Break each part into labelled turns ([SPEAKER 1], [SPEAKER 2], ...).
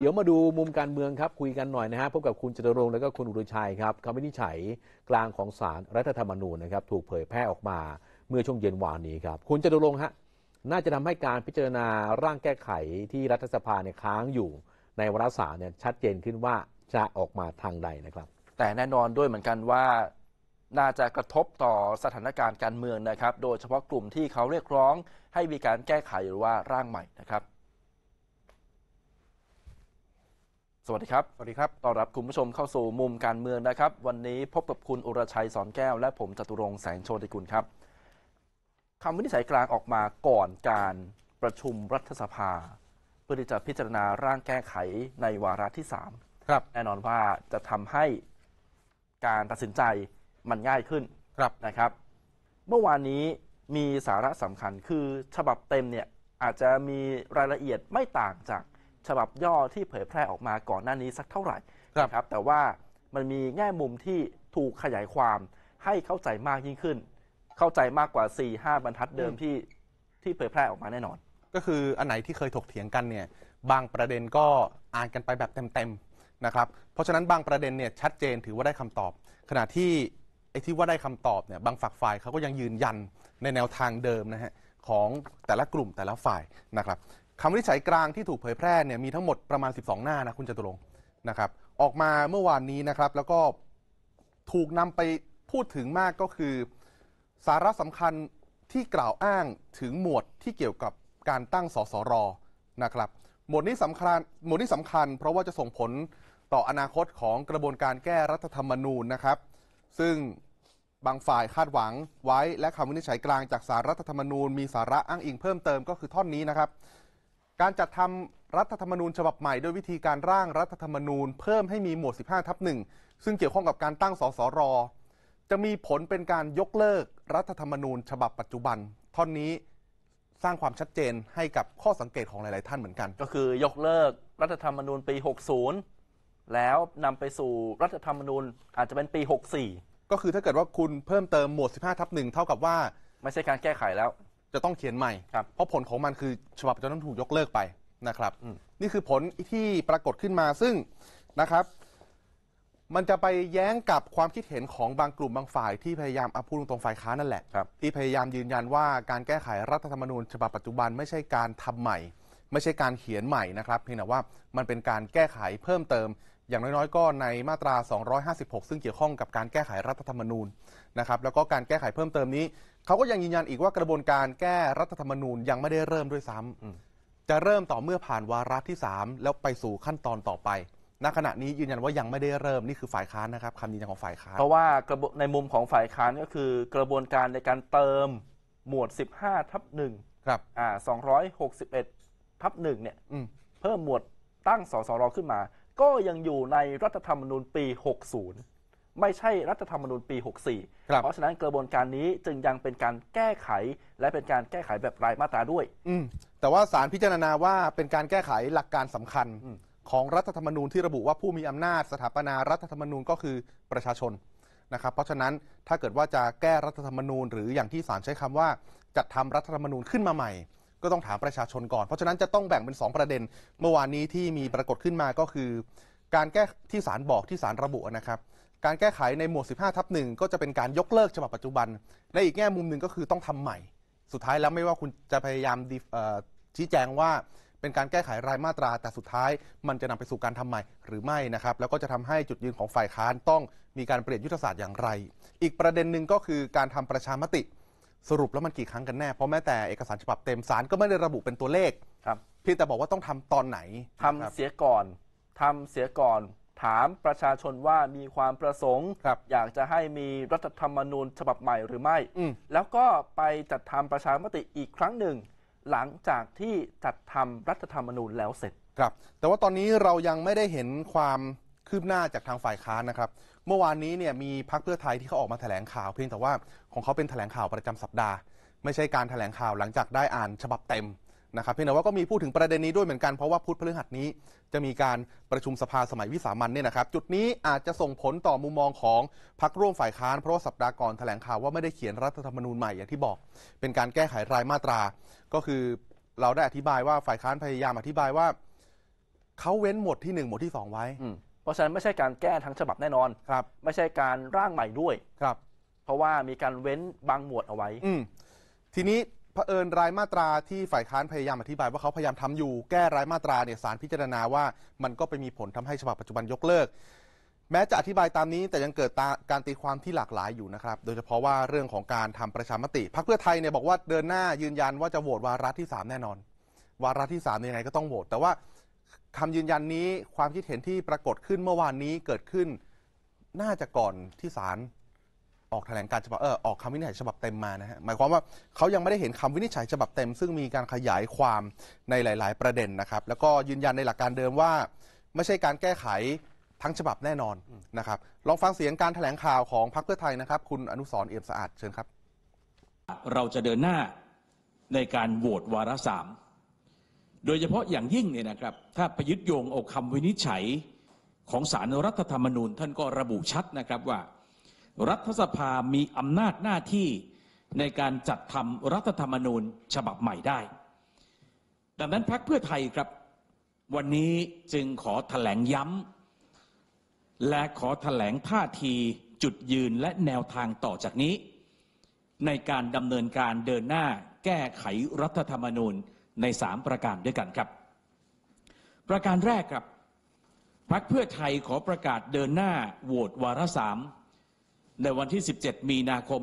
[SPEAKER 1] เดี๋ยวมาดูมุมการเมืองครับคุยกันหน่อยนะฮะ พบกับคุณจตุรงค์และก็คุณอุรุชัยครับคำวินิจฉัยกลางของศาลรรัฐธรรมนูญนะครับ ถูกเผยแพร่ออกมาเมื่อช่วงเย็นวานนี้ครับ คุณจตุรงค์ฮะ น่าจะทำให้การพิจารณาร่างแก้ไขที่รัฐสภาเนี่ยค้างอยู่
[SPEAKER 2] ในวารสารเนี่ยชัดเจนขึ้นว่าจะออกมาทางใดนะครับ แต่แน่นอนด้วยเหมือนกันว่า น่าจะกระทบต่อสถานการณ์การเมืองนะครับ โดยเฉพาะกลุ่มที่เขาเรียกร้อง ให้มีการแก้ไขหรือว่าร่างใหม่นะครับสวัสดีครับ สวัสดีครับ ต้อนรับคุณผู้ชมเข้าสู่มุมการเมืองนะครับ วันนี้พบกับคุณอุรชัยสอนแก้ว และผมจตุรงแสงโชติกุลครับคำวินิจฉัยกลางออกมาก่อนการประชุมรัฐสภา เพื่อที่จะพิจารณาร่างแก้ไขในวาระที่ 3 ครับ แน่นอนว่าจะทำให้การตัดสินใจมันง่ายขึ้น ครับ นะครับ เมื่อวานนี้มีสาระสำคัญคือฉบับเต็มเนี่ยอาจจะมีรายละเอียดไม่ต่างจากฉบับย่อที่เผยแพร่ออกมาก่อนหน้านี้สักเท่าไหร่นะครับแต่ว่ามันมีแง่มุมที่ถูกขยายความให้เข้าใจมากยิ่งขึ้น เข้าใจมากกว่า4ี่ห้าบรรทัดเดิมที่
[SPEAKER 3] ที่เผยแพร่ออกมาแน่นอน ก็คืออันไหนที่เคยถกเถียงกันเนี่ยบางประเด็นก็อ่านกันไปแบบเต็มๆนะครับเพราะฉะนั้นบางประเด็นเนี่ยชัดเจนถือว่าได้คำตอบ ขณะที่ไอ้ที่ว่าได้คำตอบเนี่ยบางฝักฝ่ายเขาก็ยังยืนยันในแนวทางเดิมนะฮะของแต่ละกลุ่มแต่ละฝ่ายนะครับคำวินิจฉัยกลางที่ถูกเผยแพร่เนี่ยมีทั้งหมดประมาณ 12 หน้านะคุณจตุรงค์นะครับ ออกมาเมื่อวานนี้นะครับแล้วก็ถูกนำไปพูดถึงมากก็คือสาระสำคัญที่กล่าวอ้างถึงหมวดที่เกี่ยวกับการตั้งสสรนะครับหมวดนี้สำคัญหมวดนี้สำคัญเพราะว่าจะส่งผลต่ออนาคตของกระบวนการแก้รัฐธรรมนูญนะครับ ซึ่งบางฝ่ายคาดหวังไว้ และคำวินิจฉัยกลางจากสารรัฐธรรมนูญมีสาระอ้างอิงเพิ่มเติมก็คือท่อนนี้นะครับการจัดทำรัฐธรรมนูญฉบับใหม่ด้วยวิธีการร่างรัฐธรรมนูญ เพิ่มให้มีหมวด15ทับหนึ่งซึ่งเกี่ยวข้องกับการตั้งสสรจะมีผลเป็นการยกเลิกรัฐธรรมนูญ ฉบับปัจจุบัน ท่อนนี้สร้างความชัดเจนให้กับข้อสังเกตของหลาย ๆ ท่านเหมือนกัน
[SPEAKER 2] ก็คือยกเลิกรัฐธรรมนูญปี 60 แล้วนำไปสู่รัฐธรรมนูญ อาจจะเป็นปี 64
[SPEAKER 3] ก็คือถ้าเกิดว่าคุณเพิ่มเติมหมวด15ทับหนึ่งเท่ากับว่าไม่ใช่การแก้ไขแล้วจะต้องเขียนใหม่ เพราะผลของมันคือฉบับจะต้องถูกยกเลิกไปนะครับ นี่คือผลที่ปรากฏขึ้นมาซึ่งนะครับ มันจะไปแย้งกับความคิดเห็นของบางกลุ่มบางฝ่ายที่พยายามอาพูดตรงฝ่ายค้านนั่นแหละครับที่พยายามยืนยันว่าการแก้ไขรัฐธรรมนูญ ฉบับปัจจุบันไม่ใช่การทำใหม่ ไม่ใช่การเขียนใหม่นะครับเพียงแต่ว่ามันเป็นการแก้ไขเพิ่มเติม อย่างน้อยๆ ก็ในมาตรา 256 ซึ่งเกี่ยวข้องกับการแก้ไขรัฐธรรมนูญนะครับ แล้วก็การแก้ไขเพิ่มเติมนี้เขาก็ยังยืนยันอีกว่ากระบวนการแก้รัฐธรรมนูญยังไม่ได้เริ่มด้วยซ้ำจะเริ่มต่อเมื่อผ่านวาระที่ 3 แล้วไปสู่ขั้นตอนต่อไปณขณะนี้ยืนยันว่ายังไม่ได้เริ่มนี่คือฝ่ายค้านนะครับคำยืนยันของฝ่ายค้านเพราะว่า
[SPEAKER 2] ในมุมของฝ่ายค้านก็คือกระบวนการในการเติมหมวด 15ทับหนึ่งครับอ่า261ทับหนึ่งเนี่ยเพิ่มหมวดตั้งสสรขึ้นมา ก็ยังอยู่ในรัฐธรรมนูญปี 60ไม่ใช่รัฐธรรมนูญปี 64 เพราะฉะนั้นกระบวนการนี้จึงยังเป็นการแก้ไขและเป็นการแก้ไขแบบ
[SPEAKER 3] รายมาตราด้วย อืแต่ว่าสารพิจารณาว่าเป็นการแก้ไขหลักการสำคัญของรัฐธรรมนูญที่ระบุว่าผู้มีอำนาจสถาปนารัฐธรรมนูญก็คือประชาชนนะครับ เพราะฉะนั้นถ้าเกิดว่าจะแก้รัฐธรรมนูญ หรืออย่างที่ศาลใช้คำว่า จัดทำรัฐธรรมนูญขึ้นมาใหม่ก็ต้องถามประชาชนก่อน เพราะฉะนั้นจะต้องแบ่งเป็น 2 ประเด็น เมื่อวานนี้ที่มีปรากฏขึ้นมาก็คือ การแก้ที่ศาลบอกที่ศาลระบุนะครับการแก้ไขในหมวด 15ทับ1ก็จะเป็นการยกเลิกฉบับปัจจุบันในอีกแง่มุมหนึ่งก็คือต้องทำใหม่ สุดท้ายแล้วไม่ว่าคุณจะพยายามชี้แจงว่าเป็นการแก้ไขรายมาตรา แต่สุดท้ายมันจะนำไปสู่การทำใหม่หรือไม่นะครับแล้วก็จะทำให้จุดยืนของฝ่ายค้านต้องมีการเปลี่ยนยุทธศาสตร์อย่างไร อีกประเด็นหนึ่งก็คือการทำประชามติสรุปแล้วมันกี่ครั้งกันแน่เพราะแม้แต่เอกสารฉบับเต็มสารก็ไม่ได้ระบุเป็นตัวเลขครับเพียงแต่บอกว่าต้องทำตอนไหนทำเสีย
[SPEAKER 2] ก่อนทำเสียก่อนถามประชาชนว่ามีความประสงค์อยากจะให้มีรัฐธรรมนูญฉบับใหม่หรือไม่มแล้วก็ไปจัดทำประชามติอีกครั้ง
[SPEAKER 3] หนึ่ง หลังจากที่จัดทำรัฐธรรมนูญแล้วเสร็จครับแต่ว่าตอนนี้เรายังไม่ได้เห็นความคืบหน้าจากทางฝ่ายค้านนะครับ เมื่อวานนี้เนี่ยมีพักเพื่อไทยที่เขาออกมาแถลงข่าว เพียงแต่ว่าของเขาเป็นแถลงข่าวประจำสัปดาห์ไม่ใช่การแถลงข่าวหลังจากได้อ่านฉบับเต็มนะครับเพียงแต่ว่าก็มีพูดถึงประเด็นนี้ด้วยเหมือนกัน เพราะว่าพุธพฤหัสนี้ จะมีการประชุมสภาสมัยวิสามันเนี่ยนะครับ จุดนี้อาจจะส่งผลต่อมุมมองของพรรคร่วมฝ่ายค้านเพราะว่าสัปดาห์ก่อนแถลงข่าวว่าไม่ได้เขียนรัฐธรรมนูญใหม่อย่างที่บอก เป็นการแก้ไขรายมาตรา ก็คือเราได้อธิบายว่าฝ่ายค้านพยายามอธิบายว่าเขาเว้นหมดที่1หมดที่2ไว้เพราะฉะนั้นไม่ใช่การแก้ทั้งฉบับแน่นอนครับ ไม่ใช่การร่างใหม่ด้วยครับ เพราะว่ามีการเว้นบางหมวดเอาไว้ อืทีนี้เผอิญรายมาตราที่ฝ่ายค้านพยายามอธิบายว่าเขาพยายามทำอยู่ แก้รายมาตราเนี่ยสารพิจารณาว่ามันก็ไปมีผลทำให้ฉบับปัจจุบันยกเลิก แม้จะอธิบายตามนี้แต่ยังเกิดการตีความที่หลากหลายอยู่นะครับ โดยเฉพาะว่าเรื่องของการทำประชามติ พรรคเพื่อไทยเนี่ยบอกว่าเดินหน้ายืนยันว่าจะโหวตวาระที่3แน่นอน วาระที่3ยังไงก็ต้องโหวตแต่ว่าคำยืนยันนี้ความคิดเห็นที่ปรากฏขึ้นเมื่อวานนี้เกิดขึ้น น่าจะก่อนที่ศาลออกแถลงการฉบับเออออกคำวินิจฉัยฉบับเต็มมานะฮะหมายความว่าเขายังไม่ได้เห็นคำวินิจฉัยฉบับเต็ม ซึ่งมีการขยายความในหลาย ๆ ประเด็นนะครับ แล้วก็ยืนยันในหลักการเดิมว่า ไม่ใช่การแก้ไขทั้งฉบับแน่นอนนะครับ ลองฟังเสียงการแถลงข่าวของพรรคเพื่อ
[SPEAKER 1] ไทยนะครับ คุณอนุสรเอี่ยมสะอาดเชิญครับเราจะเดินหน้าในการโหวตวาระสามโดยเฉพาะอย่างยิ่งเนี่ยนะครับ ถ้าประยุทธ์โยงเอาคำวินิจฉัยของสารรัฐธรรมนูญท่านก็ระบุชัดนะครับว่ารัฐสภามีอำนาจหน้าที่ในการจัดทำรัฐธรรมนูญฉบับใหม่ได้ ดังนั้นพรรคเพื่อไทยครับวันนี้จึงขอถแถลงย้ำและขอถแถลงท่าทีจุดยืนและแนวทางต่อจากนี้ ในการดำเนินการเดินหน้าแก้ไขรัฐธรรมนูญในสามประการด้วยกันครับ ประการแรกครับ พรรคเพื่อไทยขอประกาศเดินหน้าโหวตวาระสามในวันที่ 17 มีนาคม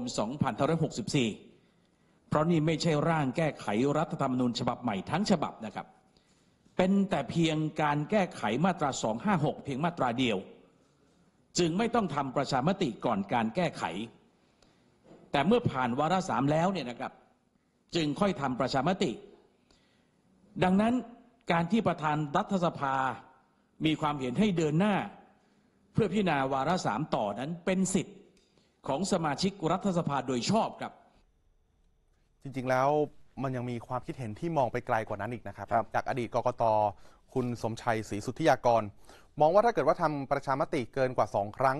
[SPEAKER 1] 2564 เพราะนี่ไม่ใช่ร่างแก้ไขรัฐธรรมนูญฉบับใหม่ทั้งฉบับนะครับ เป็นแต่เพียงการแก้ไขมาตรา256 เพียงมาตราเดียว จึงไม่ต้องทำประชามติก่อนการแก้ไข แต่เมื่อผ่านวาระสามแล้วเนี่ยนะครับ จึงค่อยทำประชามติ ดังนั้นการที่ประธานรัฐสภา มีความเห็นให้เดินหน้า เพื่อพิจารณาวาระสามต่อนั้นเป็นสิทธิ์ของสมาชิก รัฐสภาโดยชอบครับ
[SPEAKER 3] จริงๆแล้วมันยังมีความคิดเห็นที่มองไปไกลกว่านั้นอีกนะครับรบจากอดีตกกตคุณสมชัยศรีสุทธิยากร มองว่าถ้าเกิดว่าทำประชามติเกินกว่า 2 ครั้ง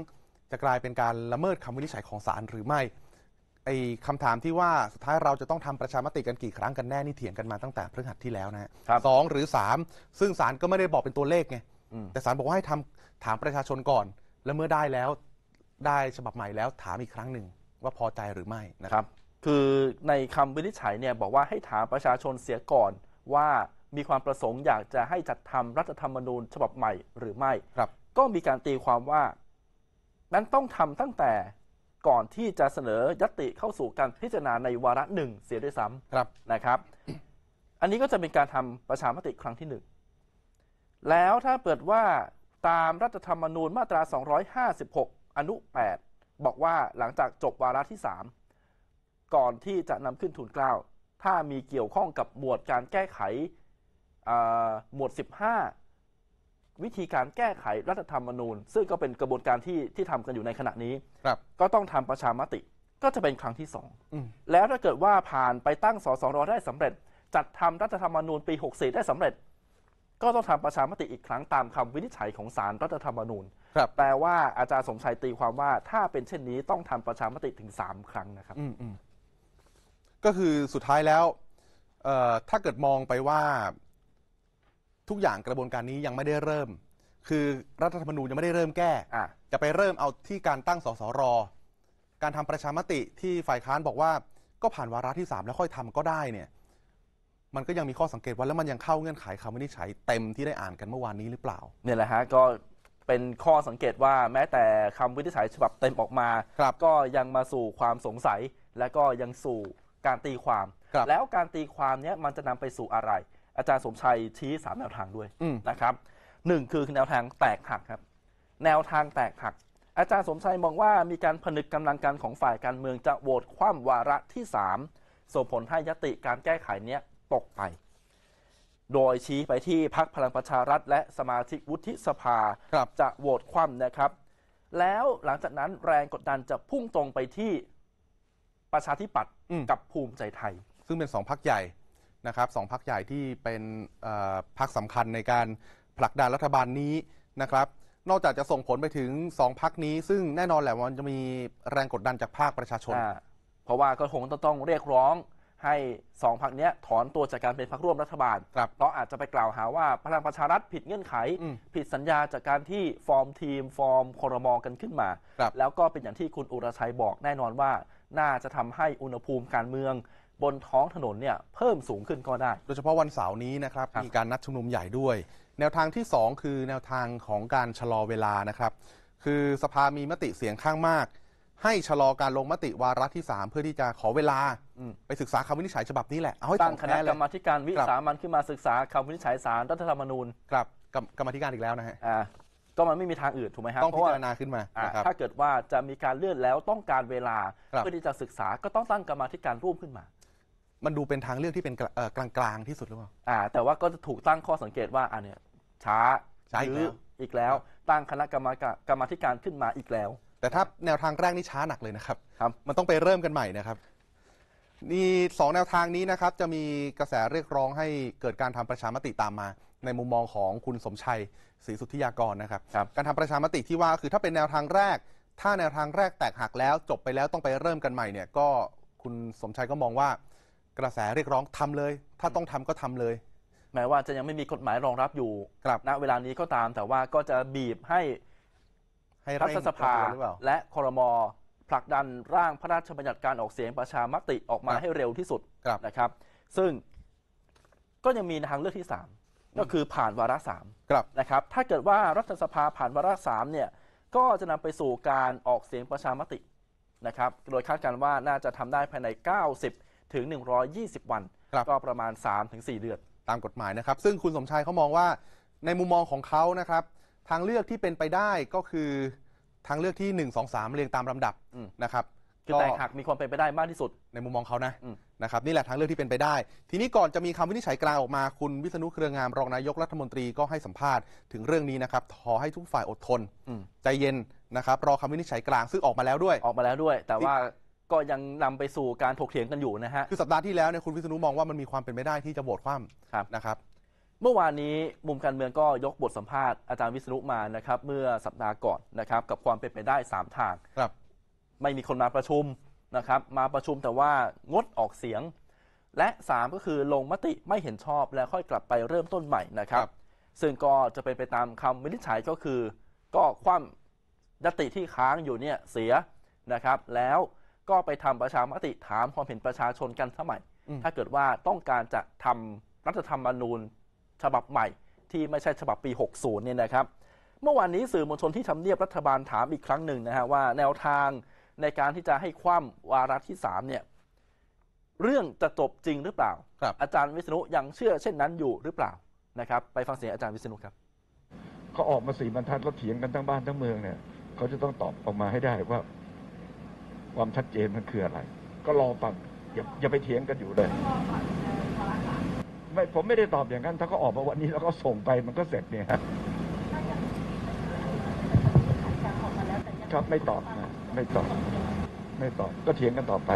[SPEAKER 3] จะกลายเป็นการละเมิดคำวินิจฉัยของศาลหรือไม่ไอ้คำถามที่ว่าสุดท้ายเราจะต้องทำประชามติกัน กี่ครั้งกันแน่นี่เถียงกันมาตั้งแต่พฤหัสที่แล้วนะฮะครับสองหรือ3ซึ่งศาลก็ไม่ได้บอกเป็นตัวเลขไงแต่ศาลบอกว่าให้ทำถามประชาชนก่อนและเมื่อได้แล้วได้ฉบับใหม่แล้วถามอีกครั้งหนึ่งว่าพอใจหรือไม่นะครับ คือในคำวินิจฉัยเนี่ยบอกว่าให้ถาม
[SPEAKER 2] ประชาชนเสียก่อนว่ามีความประสงค์อยากจะให้จัดทำรัฐธรรมนูญฉบับใหม่หรือไม่ครับ ก็มีการตีความว่า นั้นต้องทำตั้งแต่ก่อนที่จะเสนอยติเข้าสู่การพิจารณาในวาระหนึ่งเสียด้วยซ้ำครับนะครับ อันนี้ก็จะเป็นการทำประชามติครั้งที่หนึ่งแล้วถ้าเปิดว่าตามรัฐธรรมนูญมาตรา 256อนุ 8 บอกว่าหลังจากจบวาระที่ 3 ก่อนที่จะนำขึ้นทุนเกล้าถ้ามีเกี่ยวข้องกับหมวดการแก้ไขหมวด 15 วิธีการแก้ไขรัฐธรรมนูญ ซึ่งก็เป็นกระบวนการที่ที่ทำกันอยู่ในขณะนี้ก็ต้องทำประชามติก็จะเป็นครั้งที่สองแล้วถ้าเกิดว่าผ่านไปตั้งสสรได้สำเร็จ จัดทำรัฐธรรมนูญปี 64ได้สำเร็จ ก็ต้องทำประชามติอีกครั้งตามคำวินิจฉัยของศาลรรัฐธรรมนูญครับแปลว่าอาจารย์สมชัยตีความว่าถ้าเป็นเช่นนี้ต้องท
[SPEAKER 3] ำประชามติถึงสามครั้งนะครับอืมอืมก็คือสุดท้ายแล้วเอ่อถ้าเกิดมองไปว่าทุกอย่างกระบวนการนี้ยังไม่ได้เริ่ม คือ รัฐธรรมนูญยังไม่ได้เริ่มแก้อ่ะจะไปเริ่มเอาที่การตั้งสสรการทำประชามติที่ฝ่ายค้านบอกว่าก็ผ่านวาระที่สามแล้วค่อยทำก็ได้เนี่ย มันก็ยังมีข้อสังเกตว่าแล้วมันยังเข้าเงื่อนไขคำวินิจฉัยเต็มที่ได้อ่านกันเมื่อวานนี้หรือเปล่าเนี
[SPEAKER 2] ่ยแหละฮะก็เป็นข้อสังเกตว่าแม้แต่คำวินิจฉัยฉบับเต็มออกมาครับก็ยังมาสู่ความสงสัยและก็ยังสู่การตีความครับแล้วการตีความเนี้ยมันจะนำไปสู่อะไร อาจารย์สมชัยชี้สามแนวทางด้วยนะครับหนึ่งคือแนวทางแตกหักครับ แนวทางแตกหักอาจารย์สมชัยมองว่า มีการผนึกกำลังกันของฝ่ายการเมืองจะโหวตคว่ำวาระที่3ส่งผลให้ยติการแก้ไขเนี้ยตกไปโดยชี้ไปที่พักพลังประชารัฐ และสมาชิกวุฒิสภาจะโหวตคว่ำนะครับ แล้วหลังจากนั้นแรงกดดันจะพุ่งต
[SPEAKER 3] รงไปที่ประชาธิปัตย์กับภูมิใจไทย ซึ่งเป็นสองพักใหญ่นะครับสองพักใหญ่ที่เป็นพักสำคัญในการผลักดันรัฐบาลนี้นะครับ นอกจากจะส่งผลไปถึงสองพักนี้ ซึ่งแน่นอนแหละมันจะมีแรงกดดันจากภาคประชาชน เพราะว่าก็คงต้องเรียกร้องให้สองพักนี้ยถ
[SPEAKER 2] อนตัวจากการเป็นพักร่วมรัฐบาล เพราะอาจจะไปกล่าวหาว่า พลังประชารัฐผิดเงื่อนไข ผิดสัญญาจากการที่ฟอร์มทีมฟอร์มคอรมอกันขึ้นมา แล้วก็เป็นอย่างที่คุณอุรชัย
[SPEAKER 3] บอกแน่นอนว่าน่าจะทำให้อุณหภูมิการเมืองบนท้องถนนเนี่ยเพิ่มสูงขึ้นก็ได้ โดยเฉพาะวันเสาร์นี้นะครับครับมีการนัดชุมนุมใหญ่ด้วย แนวทางที่2คือแนวทางของการชะลอเวลานะครับ คือสภามีมติเสียงข้างมากให้ชะลอการลงมติวาระที่3เพื่อที่จะขอเวลาไปศึกษาคำวินิจฉัยฉบับนี้แหละเอาให้ตั้งคณะกรรม
[SPEAKER 2] ธิการวิสามันขึ้นมาศึกษาคำวินิจฉัยสารรัฐธรรมนูญครับกรรมธิการอีกแล้วนะฮะ
[SPEAKER 3] ก็มันไม่มีทางอื่นถูกไหมฮะต้องพิจารณาขึ้นมาถ้า
[SPEAKER 2] เกิดว่าจะมีการเลื่อนแล้วต้องการเวลา เพื่อที่จะศึกษาก็ต้องตั้งกรรมธิการร่วมขึ้นมา
[SPEAKER 3] มันดูเป็นทางเลือกที่เป็นกลาง ๆ ที่สุดหรือเปล่า
[SPEAKER 2] ่า แต่ว่าก็จะถูกตั้งข้อสังเกตว่าอันเนี้ยช้าช้า
[SPEAKER 3] อีกแล้ว ตั้งคณะกรรมการกรรมธิการขึ้นมาอีกแล้วแต่ถ้าแนวทางแรกนี่ช้าหนักเลยนะครับครับ มันต้องไปเริ่มกันใหม่นะครับ นี่สองแนวทางนี้นะครับจะมีกระแสเรียกร้องให้เกิดการทำประชามติตามมา ในมุมมองของคุณสมชัยศรีสุทธิยากรนะครับรบการทำประชามติที่ว่าคือถ้าเป็นแนวทางแรก ถ้าแนวทางแรกแตกหักแล้วจบไปแล้วต้องไปเริ่มกันใหม่เนี่ย ก็คุณสมชัยก็มองว่ากระแสเรียกร้องทำเลย ถ้าต้องทำก็ทำเลย แม้ว่าจะยังไม่มีกฎหมายรองรับอยู่ครับณเวลานี้ก็ตาม แต่ว
[SPEAKER 2] ่าก็จะบีบให้ให้รัฐสภาและคอรมอผลักดันร่างพระราชบัญญัติการออกเสียงประชามติออกมาให้เร็วที่สุดนะครับ ซึ่งก็ยังมีทางเลือกที่ 3 ก็คือผ่านวาระสามนะครับ ถ้าเกิดว่ารัฐสภาผ่านวาระสามเนี่ยก็จะนำไปสู่การออกเสียงประชามตินะครับ โดยคาดการณ์ว่าน่าจะทำได้ภายใน 90ถึง120 วัน ก็ประ
[SPEAKER 3] มาณ 3-4 เดือนตามกฎหมายนะครับ ซึ่งคุณสมชายเขามองว่าในมุมมองของเขานะครับทางเลือกที่เป็นไปได้ก็คือทางเลือกที่1 2 3เรียงตามลำดับนะครับคือแตกหักมีความเป็นไปได้มากที่สุดในมุมมองเขานะนะครับนี่แหละทางเลือกที่เป็นไปได้ ทีนี้ก่อนจะมีคำวินิจฉัยกลางออกมาคุณวิษณุเครืองามรองนายกรัฐมนตรีก็ให้สัมภาษณ์ถึงเรื่องนี้นะครับขอให้ทุกฝ่ายอดทนใจเย็นนะครับรอคำวินิจฉัยกลางซึ่งออกมาแล้วด้วย ออกมาแล้วด้วย แต่ว่าก็ยังนำไปสู่การถกเถียงกันอยู่นะฮะคือสัปดาห์ที่แล้วเนี่ยคุณวิษณุมองว่ามันมีความเป็
[SPEAKER 2] นไปได้ที่จะโหวตคว่ำนะครับเมื่อวานนี้ มุมการเมืองก็ยกบทสัมภาษณ์อาจารย์วิศนุมานะครับเมื่อสัปดาห์ก่อนนะครับ กับความเป็นไปได้ 3 ทางครับ ไม่มีคนมาประชุมนะครับ มาประชุมแต่ว่างดออกเสียง และ 3 ก็คือลงมติไม่เห็นชอบแล้วค่อยกลับไปเริ่มต้นใหม่นะครับรบซึ่งก็จะเป็นไปตามคำวินิจฉัยก็คือก็ความยติที่ค้างอยู่เนี่ยเสียนะครับ แล้วก็ไปทำประชามติถามความเห็นประชาชนกันสมัยถ้าเกิดว่าต้องการจะทำรัฐธรรมนูญฉบับใหม่ที่ไม่ใช่ฉบับปี 60 เนี่ยนะครับ เมื่อวานนี้สื่อมวลชนที่ทำเนียบรัฐบาลถามอีกครั้งหนึ่งนะฮะว่าแนวทางในการที่จะให้คว่ำวาระที่ 3 เนี่ย เรื่องจะจบจริงหรือเปล่า อาจารย์วิษณุยังเชื่อเช่นนั้นอยู่หรือเปล่านะครับ ไปฟังเสียงอาจารย์วิษณุครับ
[SPEAKER 1] เขาออกมาสีบรรทัดแล้วเถียงกันทั้งบ้านทั้งเมืองเนี่ยเขาจะต้องตอบออกมาให้ได้ว่า ความชัดเจนมันคืออะไร ก็รอฟังอย่าอย่าไปเถียงกันอยู่เลยไม่ผมไม่ได้ตอบอย่างนั้นถ้าก็ออกมาวันนี้ แล้วก็ส่งไปมันก็เสร็จเนี่ย ครับไม่ตอบ ไม่ตอบ ไม่ตอบก็เถียงกันต่อไป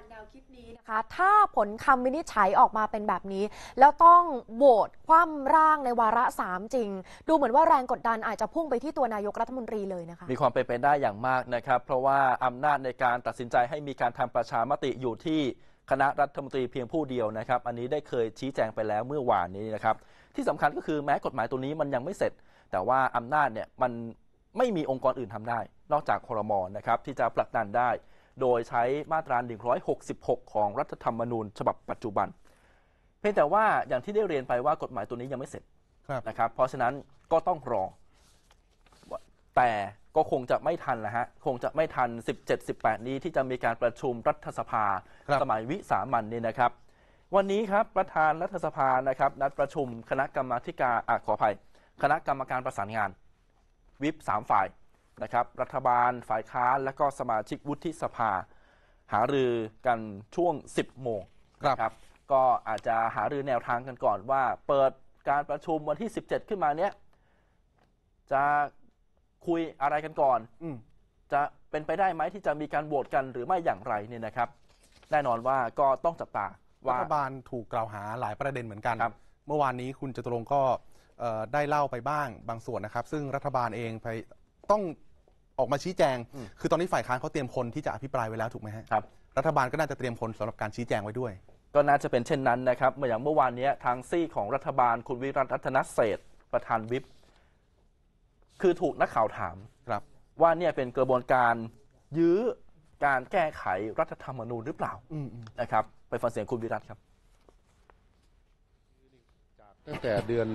[SPEAKER 2] ารแนวคิดนี้นะคะ ถ้าผลคำวินิจฉัยออกมาเป็นแบบนี้ แล้วต้องโหวตคว่ำร่างในวาระสามจริง ดูเหมือนว่าแรงกดดัน อาจจะพุ่งไปที่ตัวนายกรัฐมนตรีเลยนะคะ มีความเป็นไปได้อย่างมากนะครับ เพราะว่าอำนาจในการตัดสินใจให้มีการทำประชามติอยู่ที่คณะรัฐมนตรีเพียงผู้เดียวนะครับ อันนี้ได้เคยชี้แจงไปแล้วเมื่อวานนี้นะครับ ที่สำคัญก็คือแม้กฎหมายตัวนี้มันยังไม่เสร็จ แต่ว่าอำนาจเนี่ยมันไม่มีองค์กรอื่นทำได้ นอกจากคอรมอนนะครับที่จะผลักดันได้โดยใช้มาตรา 166 ของรัฐธรรมนูญ ฉบับปัจจุบัน เพียงแต่ว่าอย่างที่ได้เรียนไปว่ากฎหมายตัวนี้ยังไม่เสร็จนะครับ เพราะฉะนั้นก็ต้องรอ แต่ก็คงจะไม่ทันแล้วฮะ คงจะไม่ทัน 17-18 นี้ที่จะมีการประชุมรัฐสภา สมัยวิสามันนี่นะครับ วันนี้ครับประธานรัฐสภา นะครับนัดประชุมคณะกรรมาการขออภัย คณะกรรมการประสานงานวิปสามฝ่ายนะครับรัฐบาลฝ่ายค้านและก็สมาชิกวุฒิสภาหารือกันช่วง 10 โมงครับรบก็อาจจะหารือแนวทางกันก่อนว่าเปิดการประชุมวันที่ 17 ขึ้นมาเนี้ยจะคุยอะไรกันก่อนอจะเป็นไปได้ไหมที่จะมีการโหวตกัน
[SPEAKER 3] หรือไม่อย่างไรเนี่ยนะครับแน่นอนว่าก็ต้องจับตาว่ารัฐบาลถูกกล่าวหาหลายประเด็นเหมือนกัน เมื่อวานนี้คุณจตุรงก็ได้เล่าไปบ้างบางส่วนนะครับ ซึ่งรัฐบาลเองไปต้องออกมาชี้แจง คือตอนนี้ฝ่ายค้านเขาเตรียมคนที่จะอภิปรายไว้แล้วถูกไหมครับ รัฐบาลก็น่าจะเตรียมคนสำหรับการชี้แจงไว้ด้วย ก็น่าจะเป็นเช่นนั้นนะครับเมืออย่างเ
[SPEAKER 2] มื่อวานนี้ทางซี่ของรัฐบาลคุณวิรัตรัตนเศรษฐ์ประธานวิปคือถูกนักข่าวถามครับ ว่าเนี่ยเป็นกระบวนการยื้อการแก้ไขรัฐธรรมนูญหรือเปล่าอืนะครับ ไปฟังเสียงคุณวิรัตครับ
[SPEAKER 3] ตั้งแต่เดือน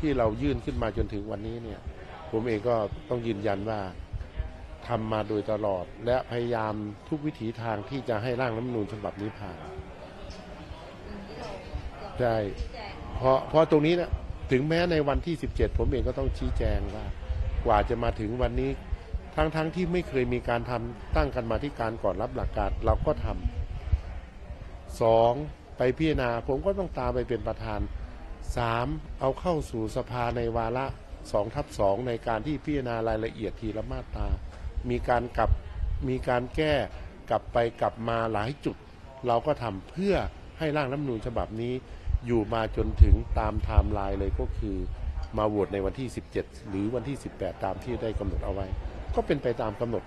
[SPEAKER 3] ที่เรายื่นขึ้นมาจนถึงวันนี้เนี่ย ผมเองก็ต้องยืนยันว่าทำมาโดยตลอดและพยายามทุกวิถีทางที่จะให้ร่างรัฐมนูญฉบับนี้ผ่าน
[SPEAKER 1] ใช่ เพราะเพ
[SPEAKER 3] ราะตรงนี้นะถึงแม้ในวันที่ 17 ผมเองก็ต้องชี้แจงว่า กว่าจะมาถึงวันนี้ทั้งๆทที่ไม่เคยมีการทำตั้งกันมาที่การก่อนรับหลักการเราก็ทำสองไปพิจารณาผมก็ต้องตามไปเป็นประธานสามเอาเข้าสู่สภาในวาระสองทับสองในการที่พิจารณารายละเอียดทีละมาตรามีการกลับ มีการแก้กลับไปกลับมาหลายจุด เราก็ทำเพื่อให้ร่างรัฐมนูญฉบับนี้ อยู่มาจนถึงตามไทม์ไลน์เลยก็คือ มาโหวตในวันที่ 17 หรือวันที่ 18 ตามที่ได้กำหนดเอาไว้ ก็เป็นไปตามกำหนด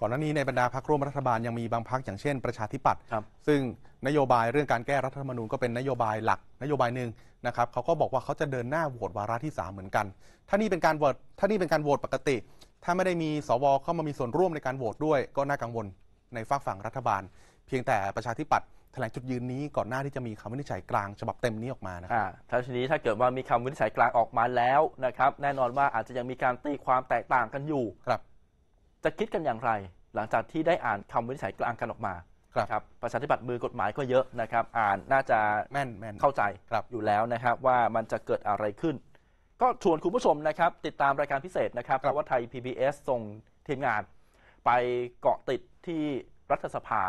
[SPEAKER 3] ก่อนหน้านี้ในบรรดาพรรคร่วมรัฐบาลยังมีบางพรรคอย่างเช่นประชาธิปัตย์ซึ่งนโยบายเรื่องการแก้รัฐธรรมนูญก็เป็นนโยบายหลักนโยบายหนึ่งนะครับเขาก็บอกว่าเขาจะเดินหน้าโหวตวาระที่3เหมือนกันถ้านี่เป็นการโหวตถ้านี่เป็นการโหวตปกติถ้าไม่ได้มีสวเข้ามามีส่วนร่วมในการโหวตด้วยก็น่ากังวลในฝากฝั่งรัฐบาล เพียงแต่ประชาธิปัตย์แถลงจุดยืนนี้ก่อนหน้าที่จะมีคำวินิจฉัยกลางฉบับเต็มนี้ออกมานะ
[SPEAKER 2] ครับท่าทีนี้ถ้าเกิดว่ามีคำวินิจฉัยกลางออกมาแล้วนะครับ แน่นอนว่าอาจจะยังมีการตีความแตกต่างกันอยู่ครับ จะคิดกันอย่างไรหลังจากที่ได้อ่านคำวินิจฉัยกลางกันออกมาครับรบประชาธิปัตย์มือกฎหมายก็เยอะนะครับ อ่านน่าจะแม่นแม่นเข้าใจอยู่แล้วนะครับ ว่ามันจะเกิดอะไรขึ้นก็ชวนคุณผู้ชมนะครับ ติดตามรายการพิเศษนะครับเพราะว่าไทย PBS ส่งทีมงาน ไปเกาะติดที่รัฐสภา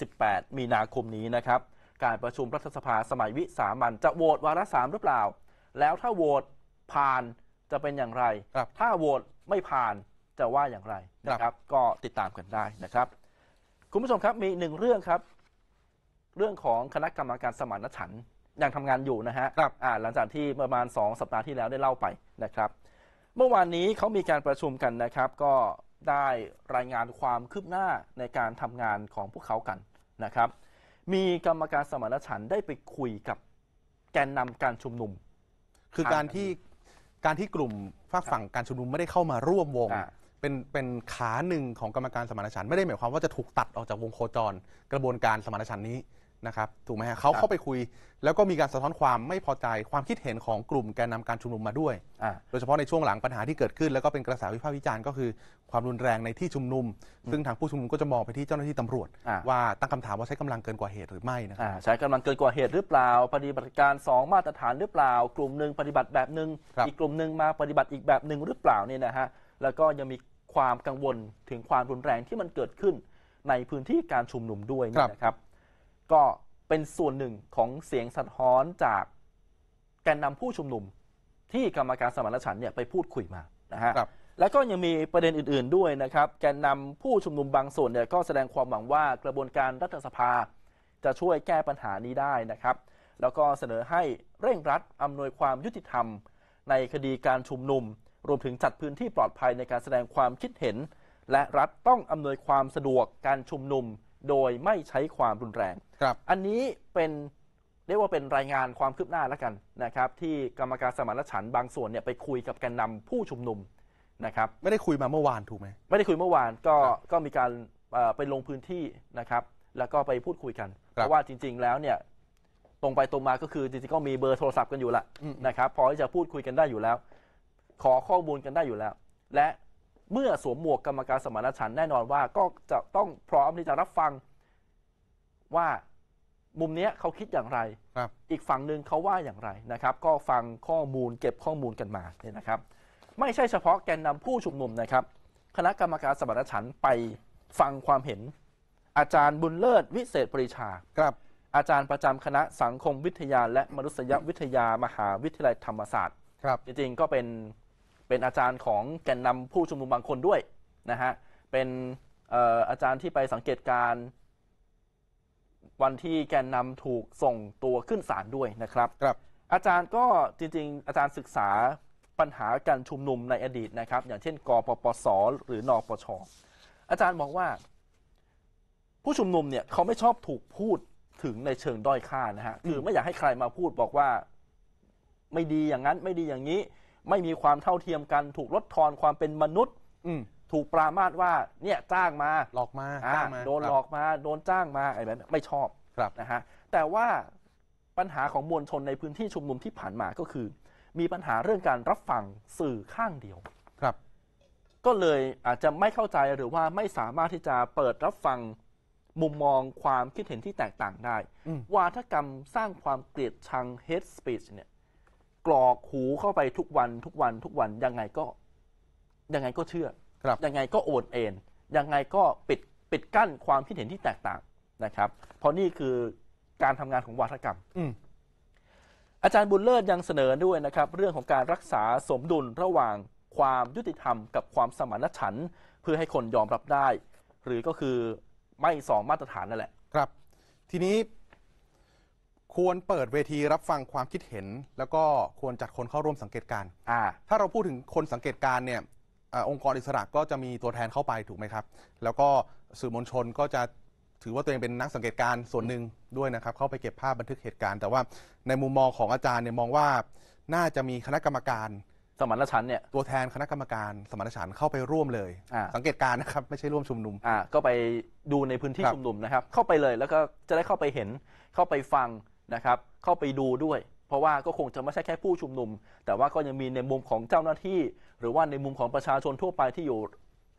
[SPEAKER 2] 17-18 มีนาคมนี้นะครับ การประชุมรัฐสภาสมัยวิสามันจะโหวตวาระสามหรือเปล่า แล้วถ้าโหวตผ่านจะเป็นอย่างไรรถ้าโหวตไม่ผ่านจะว่าอย่างไรนะครับ ก็ติดตามกันได้นะครับ คุณผู้ชมครับมีหนึ่งเรื่องครับ เรื่องของคณะกรรมการสมานฉันท์ยังทำงานอยู่นะฮะครับอ่าหลังจากที่ประมาณ 2 สัปดาห์ที่แล้วได้เล่าไปนะครับ เมื่อวานนี้เขามีการประชุมกันนะครับ ก็ได้รายงานความคืบหน้าในการทำงานของพวกเขากันนะครับ มีกรรมการสมรฉันได้
[SPEAKER 3] ไปคุยกับแกนนำการชุมนุม คือการที่การที่กลุ่มฝากฝั่งการชุมนุมไม่ได้เข้ามาร่วมวง เป็นเป็นขาหนึ่งของกรรมการสมานฉันไม่ได้หมายความว่าจะถูกตัดออกจากวงโคจร กระบวนการสมานฉันนี้นะครับถูกไหมฮะเขาเข้าไปคุย แล้วก็มีการสะท้อนความไม่พอใจความคิดเห็นของกลุ่มแกนนาการชุมนุมมาด้วย โดยเฉพาะในช่วงหลังปัญหาที่เกิดขึ้นแล้วก็เป็นกระแสวิพากษ์วิจารณ์ก็คือความรุนแรงในที่ชุมนุม ซึ่งทางผู้ชุมนุมก็จะมองไปที่เจ้าหน้าที่ตำรวจ ว่าตั้งคำถามว่าใช้กำลังเกินกว่าเหตุหรือไม่นะครับ
[SPEAKER 2] ใช้กำลังเกินกว่าเหตุหรือเปล่า ปฏิบัติการ2มาตรฐานหรือเปล่า กลุ่มหนึ่งปฏิบัติแบบหนึ่งอีกกลุ่มหนึ่งมาปฏิบัติอีกแบบหนึ่งหรือเปล่าเนี่ยนะฮะแล้วก็ยังมีความกังวลถึงความรุนแรงที่มันเกิดขึ้นในพื้นที่การชุมนุมด้วยนะครับก็เป็นส่วนหนึ่งของเสียงสะท้อนจาก แกนนำผู้ชุมนุมที่กรรมการสมานฉันเนี่ยไปพูดคุยมานะฮะ แล้วก็ยังมีประเด็นอื่นๆด้วยนะครับ แกนนำผู้ชุมนุมบางส่วนเนี่ยก็แสดงความหวังว่ากระบวนการรัฐสภาจะช่วยแก้ปัญหานี้ได้นะครับ แล้วก็เสนอให้เร่งรัดอำนวยความยุติธรรม ในคดีการชุมนุม รวมถึงจัดพื้นที่ปลอดภัยในการแสดงความคิดเห็น และรัฐต้องอำนวยความสะดวกการชุมนุมโดยไม่ใช้ความรุนแรงครับ อันนี้เป็นเรียกว่าเป็นรายงานความคืบหน้าแล้วกันนะครับ ที่กรรมการสมานฉันท์บางส่วนเนี่ยไปคุยกับแกนนำผู้ชุมนุมนะครับ ไม่ได้คุยมาเมื่อวานถูกไหมไม่ได้คุยเมื่อวานก็ก็มีการไปลงพื้นที่นะครับ แล้วก็ไปพูดคุยกันเพราะว่าจริง ๆ แล้วเนี่ยตรงไปตรงมาก็คือจริงๆก็มีเบอร์โทรศัพท์กันอยู่ละนะครับพอที่จะพูดคุยกันได้อยู่แล้ว ขอข้อมูลกันได้อยู่แล้ว และเมื่อสวมหมวกกรรมการสมานฉันท์แน่นอนว่าก็จะต้องพร้อมที่จะรับ ฟังว่ามุมนี้เขาคิดอย่างไรครับอีกฝั่งหนึ่งเขาว่าอย่างไรนะครับ ก็ฟังข้อมูลเก็บข้อมูลกันมาเนี่ยนะครับ ไม่ใช่เฉพาะแกนนำผู้ชุมนุมนะครับ คณะกรรมการสมานฉันท์ไปฟังความเห็น อาจารย์บุญเลิศวิเศษปรีชาครับ อาจารย์ประจำคณะสังคมวิทยาและมนุษยวิทยามหาวิทยาลัยธรรมศาสตร์ครับจริง ๆก็เป็นเป็นอาจารย์ของแกนนำผู้ชุมนุมบางคนด้วยนะฮะ เป็นอาจารย์ที่ไปสังเกตการวันที่แกนนำถูกส่งตัวขึ้นศาลด้วยนะครับครับ อาจารย์ก็จริง ๆ อาจารย์ศึกษาปัญหาการชุมนุมในอดีตนะครับ อย่างเช่นกปปสหรือนอปชอาจารย์บอกว่าผู้ชุมนุมเนี่ยเขาไม่ชอบถูกพูดถึงในเชิงด้อยค่านะฮะ คือไม่อยากให้ใครมาพูดบอกว่าไม่ดีอย่างนั้นไม่ดีอย่างนี้ไม่มีความเท่าเทียมกันถูกลดทอนความเป็นมนุษย์ อืถูกปรามาสว่า เนี่ยจ้างมาหลอกมาามาโดนหลอกมา โดนจ้างมาไอ้แบบนี้ไม่ชอบครับนะฮะแต่ว่าปัญหาของมวลชนในพื้นที่ชุมนุมที่ผ่านมาก็คือ มีปัญหาเรื่องการรับฟังสื่อข้างเดียวครับ ก็เลยอาจจะไม่เข้าใจหรือว่าไม่สามารถที่จะเปิดรับฟังมุมมองความคิดเห็นที่แตกต่างได้วาทกรรมสร้างความเกลียดชังเฮดสปีชเนี่ยกรอกหูเข้าไปทุกวัน ทุกวัน ทุกวันยังไงก็ยังไงก็เชื่อครับยังไงก็โอนเอ็นยังไงก็ปิดปิดกั้นความคิดเห็นที่แตกต่างนะครับ เพราะนี่คือการทำงานของวาทกรรมอาจารย์บุญเลิศยังเสนอด้วยนะครับ เรื่องของการรักษาสมดุลระหว่างความยุติธรรมกับความสมานฉันท์เพื่อให้คนยอมรับได้ หรือ
[SPEAKER 3] ก็คือไม่สองมาตรฐานนั่นแหละ ครับ ทีนี้ควรเปิดเวทีรับฟังความคิดเห็นแล้วก็ควรจัดคนเข้าร่วมสังเกตการ์อ่าถ้าเราพูดถึงคนสังเกตการเนี่ยอองค์กรอิสระก็จะมีตัวแทนเข้าไปถูกไหมครับ แล้วก็สื่อมวลชนก็จะถือว่าตัวเองเป็นนักสังเกตการส่วนหนึ่งด้วยนะครับ เข้าไปเก็บภาพบันทึกเหตุการณ์ แต่ว่าในมุมมองของอาจารย์เนี่ยมองว่า น่าจะมีคณะกรรมการสมรรชันเนี่ยตัวแทนคณะกรรมการสมรถชันเข้าไปร่วมเลยสังเกตการนะครับไม่ใช่ร่วมชุมนุมก็ไปดูในพื้นที่ชุมนุมนะครับ เข้าไปเลยแ
[SPEAKER 2] ล้วก็จะได้เข้าไปเห็นเข้าไปฟังนะครับเข้าไปดูด้วย เพราะว่าก็คงจะไม่ใช่แค่ผู้ชุมนุม แต่ว่าก็ยังมีในมุมของเจ้าหน้าที่ หรือว่าในมุมของประชาชนทั่วไปที่อยู่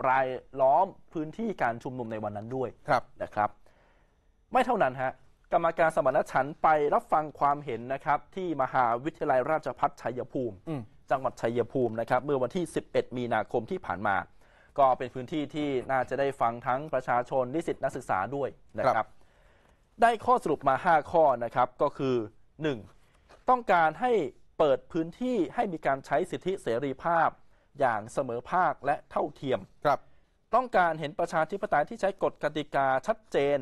[SPEAKER 2] รายล้อมพื้นที่การชุมนุมในวันนั้นด้วยครับนะครับ ไม่เท่านั้นฮะกรรมการสมรฉันไปรับฟังความเห็นนะครับที่มหาวิทยาลัยราชภัฏชัยภูมิจังหวัดชัยภูมินะครับ เมื่อวันที่ 11 มีนาคมที่ผ่านมา ก็เป็นพื้นที่ที่น่าจะได้ฟังทั้งประชาชนนิสิตนักศึกษาด้วยนะครัรบได้ข้อสรุปมา 5 ข้อนะครับก็คือ 1. ต้องการให้เปิดพื้นที่ให้มีการใช้สิทธิเสรีภาพ อย่างเสมอภาคและเท่าเทียมครับ ต้องการเห็นประชาธิปไตยที่ใช
[SPEAKER 3] ้กฎกติกาชัดเจน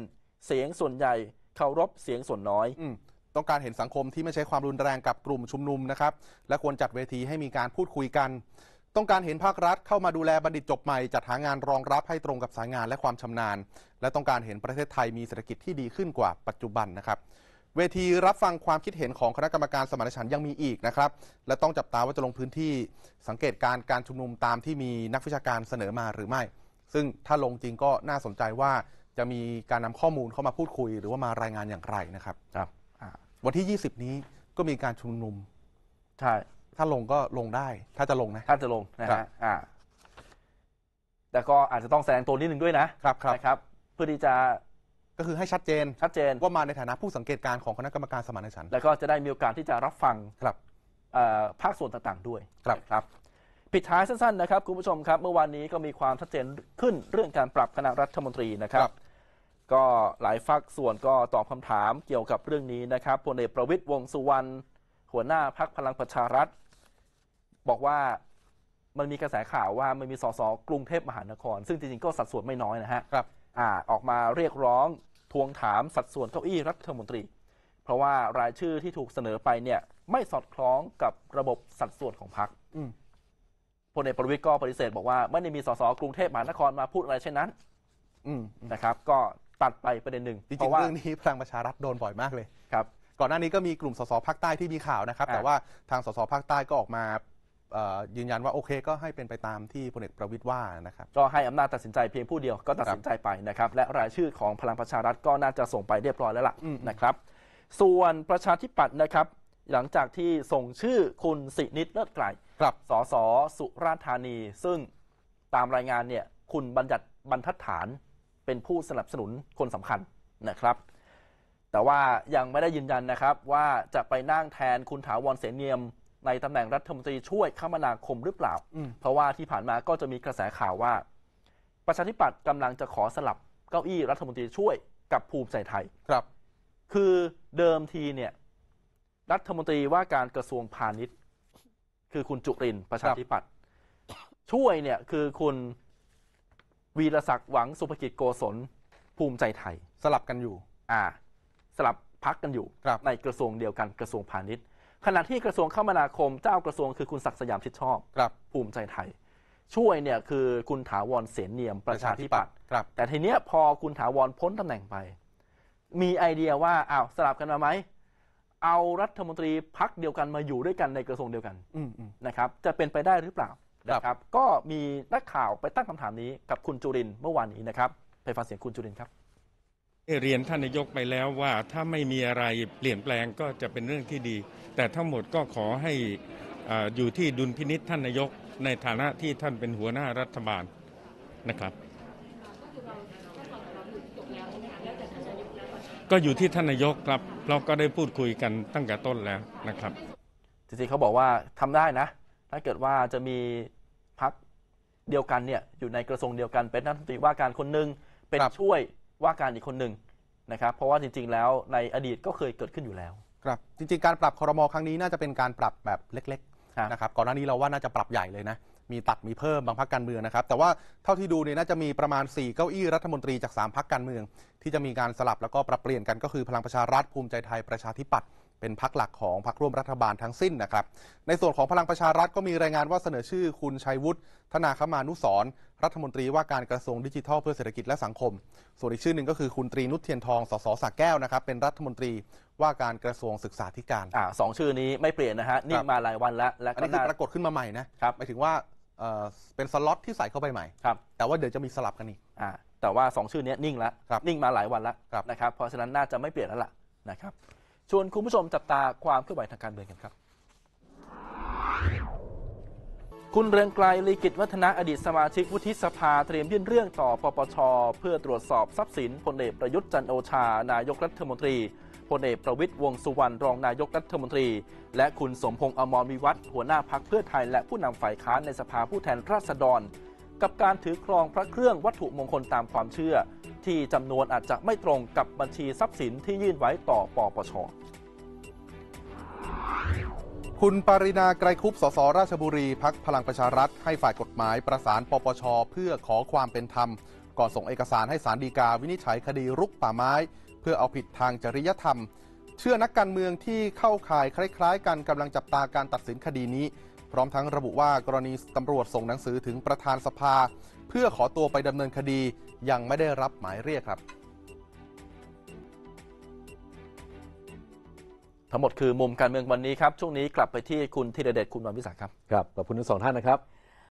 [SPEAKER 3] เสียงส่วนใหญ่เคารพเสียงส่วนน้อยอต้องการเห็นสังคมที่ไม่ใช้ความรุนแรงกับกลุ่มชุมนุมนะครับ และควรจัดเวทีให้มีการพูดคุยกันต้องการเห็นภาครัฐเข้ามาดูแลบัณฑิตจบใหม่จัดหางานรองรับให้ตรงกับสายงานและความชำนาญ และต้องการเห็นประเทศไทยมีเศรษฐกิจที่ดีขึ้นกว่า ปัจจุบันนะครับ เวทีรับฟังความคิดเห็นของคณะกรรมการสมานฉันยังมีอีกนะครับ และต้องจับตาว่าจะลงพื้นที่สังเกตการการชุมนุมตามที่มีนักวิชาการเสนอมาหรือไม่ ซึ่งถ้าลงจริงก็น่าสนใจว่าจะมีการนำข้อมูลเข้ามาพูดคุย หรือว่ามารายงานอย่างไรนะครับครับวันที่ 20 นี้ก็มีการชุมนุมใช่ถ้าลงก็ลงได้ ถ้าจะลง
[SPEAKER 2] นะ ถ้าจะลงนะฮะ อ่า แต่ก็อาจจะต้องแสดงตัวนิดนึงด้วยนะครับครับนะครับ เพื่อที่จะ ก็คือให้ชัดเจน ชัดเจน ว่ามาในฐานะผู้สังเกตการณ์ของคณะกรรมการสมานฉันท์แล้วก็จะได้มีโอกาสที่จะรับฟัง ครับอ่ภาคส่วนต่างๆ ด้วย ครับครับปิดท้ายสั้น ๆ นะครับ คุณผู้ชมครับ เมื่อวานนี้ก็มีความชัดเจนขึ้นเรื่องการปรับคณะรัฐมนตรีนะครับ ก็หลายฝักส่วนก็ตอบคำถามเกี่ยวกับเรื่องนี้นะครับพลเอกประวิตยวงษ์สุวรรณหัวหน้าพักพลังประชารัฐ บอกว่ามันมีกระแสข่าวว่ามันมีสสกรุงเทพมหานคร ซึ่งจริงๆก็สัดส่วนไม่น้อยนะฮะครับ อ่าออกมาเรียกร้องทวงถามสัดส่วนเก้าอี้รัฐมนตรี เพราะว่ารายชื่อที่ถูกเสนอไปเนี่ย ไม่สอดคล้องกับระบบสัดส่วนของพรรคพลเอกประวิทย์ก็ปฏิเสธ บอกว่าไม่ได้มีสสกรุงเทพมหานครมาพูดอะไรเช่นนั้น
[SPEAKER 3] นะครับ ก็ตัดไปประเด็นหนึ่งจริงๆเรื่องนี้พลังประชารัฐโดนบ่อยมากเลยครับก่อนหน้านี้ก็มีกลุ่มสส ภาคใต้ที่มีข่าวนะครับ แต่ว่าทางสส ภาคใต้ก็ออกมายืนยันว่าโอเค ก็ให้เป็นไปตามที่พลเอกประวิทยว่านะครับก็ให้อำนาจตัดสินใจเพียงผู้เดียวก็ตัดสินใจไป
[SPEAKER 2] นะครับ และรายชื่อของพลังประชารัฐก็น่าจะส่งไปเรียบร้อยแล้วล่ะนะครับ ส่วนประชาธิปัตย์นะครับ หลังจากที่ส่งชื่อคุณสินิตเลิศไกลสสสุราธานี ซึ่งตามรายงานเนี่ยคุณบัญญัติบรรทัดฐานเป็นผู้สนับสนุนคนสำคัญนะครับแต่ว่ายังไม่ได้ยืนยันนะครับ ว่าจะไปนั่งแทนคุณถาวรเสนเนียม ในตำแหน่งรัฐมนตรีช่วยคมนาคมหรือเปล่า เพราะว่าที่ผ่านมาก็จะมีกระแสข่าวว่า ประชาธิปัตย์กำลังจะขอสลับเก้าอี้รัฐมนตรีช่วยกับภูมิใจไทยครับ คือเดิมทีเนี่ย รัฐมนตรีว่าการกระทรวงพาณิชย์ คือคุณจุรินประชาธิปัตย์ช่วยเนี่ยคือคุณวีรศักดิ์หวังสุภกิจโกศล ภูมิใจไทยสลับกันอยู่ อ่าสลับพักกันอยู่ในกระทรวงเดียวกันกระทรวงพาณิชย์ ขณะที่กระทรวงคมนาคมเจ้ากระทรวง คือคุณศักดิ์สยามชิดชอบภูมิใจไทยช่วยเนี่ยคือคุณถาวรเสนเนียมประชาธิปัตย์แต่ทีเนี้ยพอคุณถาวรพ้นตำแหน่งไป มีไอเดียว่าอ้าวสลับกันมาไหมเอารัฐมนตรีพักเดียวกันมาอยู่ด้วยกันในกระทรวงเดียวกันนะครับจะเป็นไปได้หรือเปล่านะครับ ก็มีนักข่าวไปตั้งคำถามนี้กับคุณจุรินเมื่อวานนี้นะครับไปฟัง
[SPEAKER 1] เสียงคุณจุรินครับเรียนท่านนายกไปแล้วว่าถ้าไม่มีอะไรเปลี่ยนแปลงก็จะเป็นเรื่องที่ดี แต่ทั้งหมดก็ขอให้อยู่ที่ดุลพินิษท่านนายกในฐานะที่ท่านเป็นหัวหน้ารัฐบาลนะครับก็อยู่ที่ท่านนายกครับ เราก็ได้พูดคุย
[SPEAKER 2] กันตั้งแต่ต้นแล้วนะครับจริงๆเขาบอกว่าทำได้นะ ถ้าเกิดว่าจะมีพักเดียวกันเนี่ยอยู่ในกระทรวงเดียวกัน เป็นนักมนตรีว่าการคนหนึ่งเป็นช่วยว่าการอีกคนหนึ่งนะครับเพราะว่าจริงๆแล้วในอดีตก็เคยเกิดขึ้นอยู่แล้ว
[SPEAKER 3] ครับจริงๆ การปรับคอรมอครั้งนี้น่าจะเป็นการปรับแบบเล็กๆนะครับก่อนหน้านี้เราว่าน่าจะปรับใหญ่เลยนะมีตัด มีเพิ่มบางพักการเมืองนะครับแต่ว่าเท่าที่ดูเนี่ยน่าจะมีประมาณ 4 เก้าอี้รัฐมนตรีจาก3พักการเมือง ที่จะมีการสลับ แล้วก็ปรับเปลี่ยนกันก็คือพลังประชารัฐภูมิใจไทย ประชาธิปัตย์เป็นพักหลักของพักร่วมรัฐบาลทั้งสิ้นนะครับ ในส่วนของพลังประชารัฐก็มีรายงานว่าเสนอชื่อคุณชัยวุฒิธนาคมานุสรรัฐมนตรีว่าการกระทรวงดิจิทัลเพื่อเศรษฐกิจและสังคม ส่วนอีกชื่อหนึ่งก็คือ คุณตรีนุชเทียนทองสสสักแก้วนะครับเป็นรัฐมนตรีว่าการกระทรวงศึกษาธิการอ่าสองชื่อนี้ไม่เปลี่ยนนะฮะนี่มาหลายวันแล้วและอันนี้คือปรากฏขึ้นมาใหม่นะครับหมายถึงว่าเอ่อเป็นสล็อตที่ใส่เข้าไปใหม่ครับแต่ว่าเดี๋ยวจะมีสลับกันอีกอ่าแต่ว่าสองชื
[SPEAKER 2] ่อนี้นิ่งแล้วนิ่งมาหลายวันแล้วนะครับ เพราะฉะนั้นน่าจะไม่เปลี่ยนแล้วล่ะนะครับชวนคุณผู้ชมจับตาความเคลื่อนไหวทางการเมืองกันครับ คุณเรืองไกลลีกิจวัฒนะอดีตสมาชิกวุฒิสภา เตรียมยื่นเรื่องต่อปปชเพื่อตรวจสอบทรัพย์สินพลเอกประยุทธ์จันโอชานายกรัฐมนตรีพลเอกประวิตยวงสุวรรณรองนายกรัฐมนตรี และคุณสมพงษ์อมรวิวัฒหัวหน้าพักเพื่อไทย และผู้นำฝ่ายค้านในสภาผู้แทนราษฎร กับการถือครองพระเครื่องวัตถุมงคลตามความเชื่อที่จำนวนอาจจะไม่ตรงกับบัญชีทรัพย์สินที่ยื่นไว้ต่อปปช
[SPEAKER 3] คุณปรินาไกรคุปสสราชบุรีพักพลังประชารัฐให้ฝ่ายกฎหมายประสานปปช เพื่อขอความเป็นธรรม ก่อนส่งเอกสารให้สารดีกาวินิจฉัยคดีรุกป่าไม้ เพื่อเอาผิดทางจริยธรรม เชื่อนักการเมืองที่เข้าข่ายคล้ายๆกันกำลังจับตาการตัดสินคดีนี้พร้อมทั้งระบุว่า กรณีตำรวจส่งหนังสือถึงประธานสภาเพื่อขอตัวไปดำเนินคดียังไม่ได้รับหมายเรียกครับ
[SPEAKER 2] ทั้งหมดคือมุมการเมืองวันนี้ครับ ช่วงนี้กลับไปที่คุณธีรเดชคุณวันวิสาครับ
[SPEAKER 1] ครับขอบคุณทั้งสองท่านนะครับ